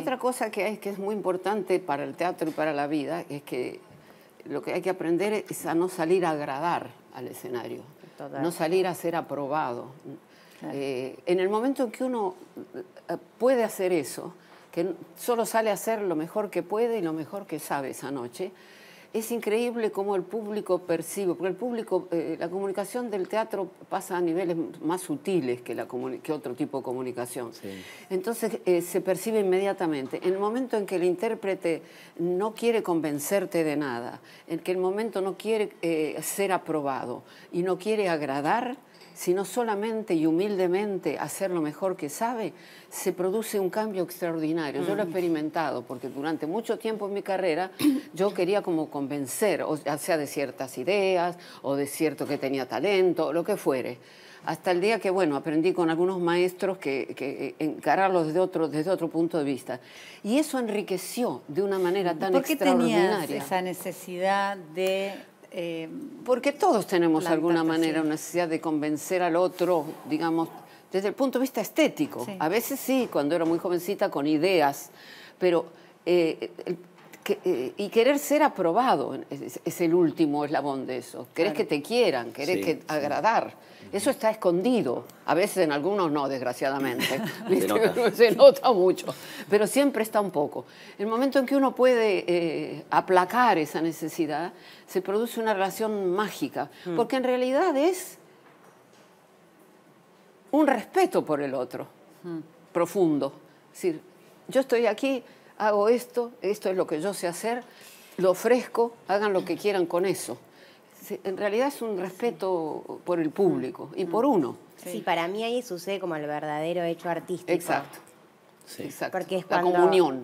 Otra cosa que hay que es muy importante para el teatro y para la vida es que lo que hay que aprender es a no salir a agradar al escenario, no salir a ser aprobado. Eh, en el momento en que uno eh, puede hacer eso, que solo sale a hacer lo mejor que puede y lo mejor que sabe esa noche, es increíble cómo el público percibe, porque el público, eh, la comunicación del teatro pasa a niveles más sutiles que, la que otro tipo de comunicación. Entonces eh, se percibe inmediatamente. En el momento en que el intérprete no quiere convencerte de nada, en que el momento no quiere eh, ser aprobado y no quiere agradar, sino solamente y humildemente hacer lo mejor que sabe, se produce un cambio extraordinario. Yo lo he mm. experimentado, porque durante mucho tiempo en mi carrera yo quería como convencer, o sea, de ciertas ideas, o de cierto que tenía talento, lo que fuere. Hasta el día que, bueno, aprendí con algunos maestros que, eh, encararlos desde otro, desde otro punto de vista. Y eso enriqueció de una manera tan ¿Por qué extraordinaria. esa necesidad de eh, Porque todos tenemos alguna manera una necesidad de convencer al otro, digamos, desde el punto de vista estético. A veces sí, cuando era muy jovencita, con ideas, pero eh, eh, y querer ser aprobado es, el último eslabón de eso. Querés que te quieran, querés que agradar. Eso está escondido. A veces en algunos no, desgraciadamente. Se, nota. mucho. Pero siempre está un poco. El momento en que uno puede eh, aplacar esa necesidad, se produce una relación mágica. Mm. Porque en realidad es un respeto por el otro, mm. profundo. Es decir, yo estoy aquí hago esto, esto es lo que yo sé hacer, lo ofrezco, hagan lo que quieran con eso. En realidad es un respeto por el público y por uno. Sí, para mí ahí sucede como el verdadero hecho artístico. Exacto. Exacto. Porque es La comunión.